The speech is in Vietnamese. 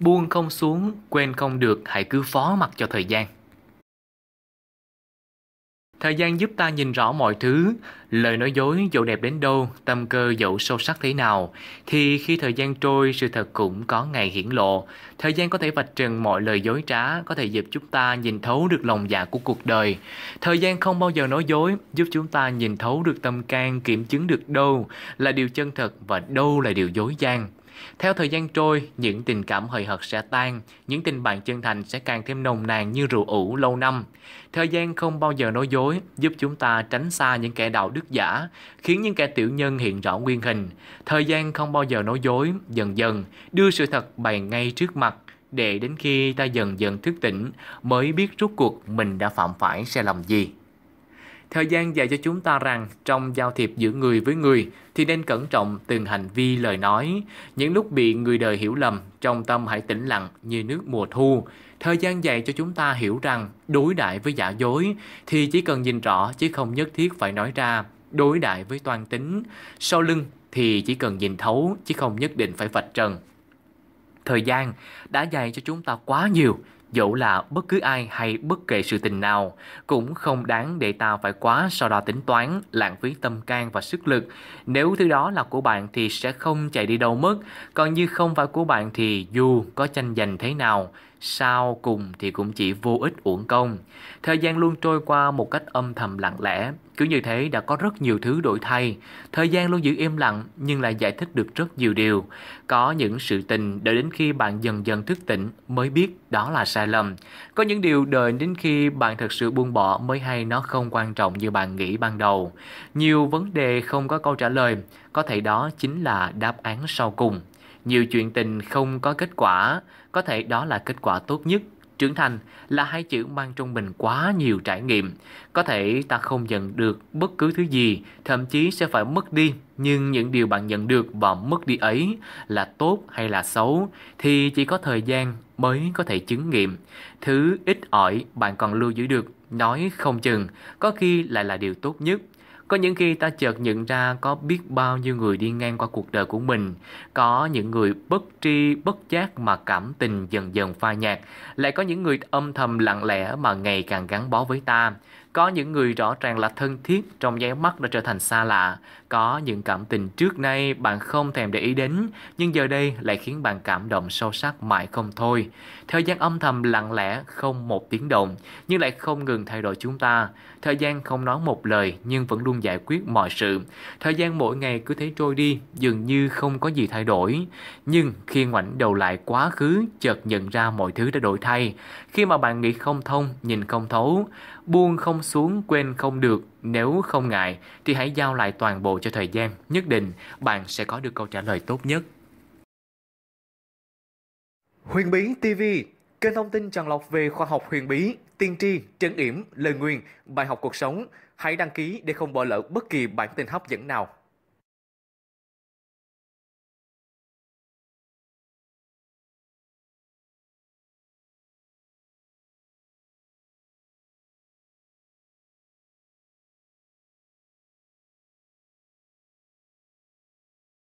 Buông không xuống, quên không được, hãy cứ phó mặc cho thời gian. Thời gian giúp ta nhìn rõ mọi thứ, Lời nói dối dẫu đẹp đến đâu, tâm cơ dẫu sâu sắc thế nào, thì khi thời gian trôi, sự thật cũng có ngày hiển lộ. Thời gian có thể vạch trần mọi lời dối trá, có thể giúp chúng ta nhìn thấu được lòng dạ của cuộc đời. Thời gian không bao giờ nói dối, giúp chúng ta nhìn thấu được tâm can, kiểm chứng được đâu là điều chân thật và đâu là điều dối gian. Theo thời gian trôi, những tình cảm hời hợt sẽ tan, những tình bạn chân thành sẽ càng thêm nồng nàn như rượu ủ lâu năm. Thời gian không bao giờ nói dối, giúp chúng ta tránh xa những kẻ đạo đức giả, khiến những kẻ tiểu nhân hiện rõ nguyên hình. Thời gian không bao giờ nói dối, dần dần, đưa sự thật bày ngay trước mặt, để đến khi ta dần dần thức tỉnh mới biết rốt cuộc mình đã phạm phải sai lầm gì. Thời gian dạy cho chúng ta rằng trong giao thiệp giữa người với người thì nên cẩn trọng từng hành vi lời nói. Những lúc bị người đời hiểu lầm, trong tâm hãy tĩnh lặng như nước mùa thu, Thời gian dạy cho chúng ta hiểu rằng đối đại với giả dối thì chỉ cần nhìn rõ chứ không nhất thiết phải nói ra. Đối đại với toàn tính, sau lưng thì chỉ cần nhìn thấu chứ không nhất định phải vạch trần. Thời gian đã dạy cho chúng ta quá nhiều, dẫu là bất cứ ai hay bất kể sự tình nào cũng không đáng để ta phải quá so đo tính toán, lãng phí tâm can và sức lực. Nếu thứ đó là của bạn thì sẽ không chạy đi đâu mất, còn như không phải của bạn thì dù có tranh giành thế nào, sau cùng thì cũng chỉ vô ích uổng công. Thời gian luôn trôi qua một cách âm thầm lặng lẽ, cứ như thế đã có rất nhiều thứ đổi thay. Thời gian luôn giữ im lặng nhưng lại giải thích được rất nhiều điều. Có những sự tình đợi đến khi bạn dần dần thức tỉnh mới biết đó là sai lầm. Có những điều đợi đến khi bạn thật sự buông bỏ mới hay nó không quan trọng như bạn nghĩ ban đầu. Nhiều vấn đề không có câu trả lời, có thể đó chính là đáp án sau cùng. Nhiều chuyện tình không có kết quả, có thể đó là kết quả tốt nhất. Trưởng thành là hai chữ mang trong mình quá nhiều trải nghiệm. Có thể ta không nhận được bất cứ thứ gì, thậm chí sẽ phải mất đi. Nhưng những điều bạn nhận được và mất đi ấy là tốt hay là xấu thì chỉ có thời gian mới có thể chứng nghiệm. Thứ ít ỏi bạn còn lưu giữ được, nói không chừng, có khi lại là điều tốt nhất. Có những khi ta chợt nhận ra có biết bao nhiêu người đi ngang qua cuộc đời của mình, có những người bất tri, bất giác mà cảm tình dần dần phai nhạt, lại có những người âm thầm lặng lẽ mà ngày càng gắn bó với ta. Có những người rõ ràng là thân thiết trong nháy mắt đã trở thành xa lạ. Có những cảm tình trước nay bạn không thèm để ý đến, nhưng giờ đây lại khiến bạn cảm động sâu sắc mãi không thôi. Thời gian âm thầm lặng lẽ không một tiếng động, nhưng lại không ngừng thay đổi chúng ta. Thời gian không nói một lời nhưng vẫn luôn giải quyết mọi sự. Thời gian mỗi ngày cứ thế trôi đi, dường như không có gì thay đổi. Nhưng khi ngoảnh đầu lại quá khứ, chợt nhận ra mọi thứ đã đổi thay. Khi mà bạn nghĩ không thông, nhìn không thấu, buông không xuống quên không được, nếu không ngại thì hãy giao lại toàn bộ cho thời gian, nhất định bạn sẽ có được câu trả lời tốt nhất. Huyền Bí TV, kênh thông tin tràn lọc về khoa học huyền bí, tiên tri, trấn yểm, lời nguyền, bài học cuộc sống. Hãy đăng ký để không bỏ lỡ bất kỳ bản tin hấp dẫn nào.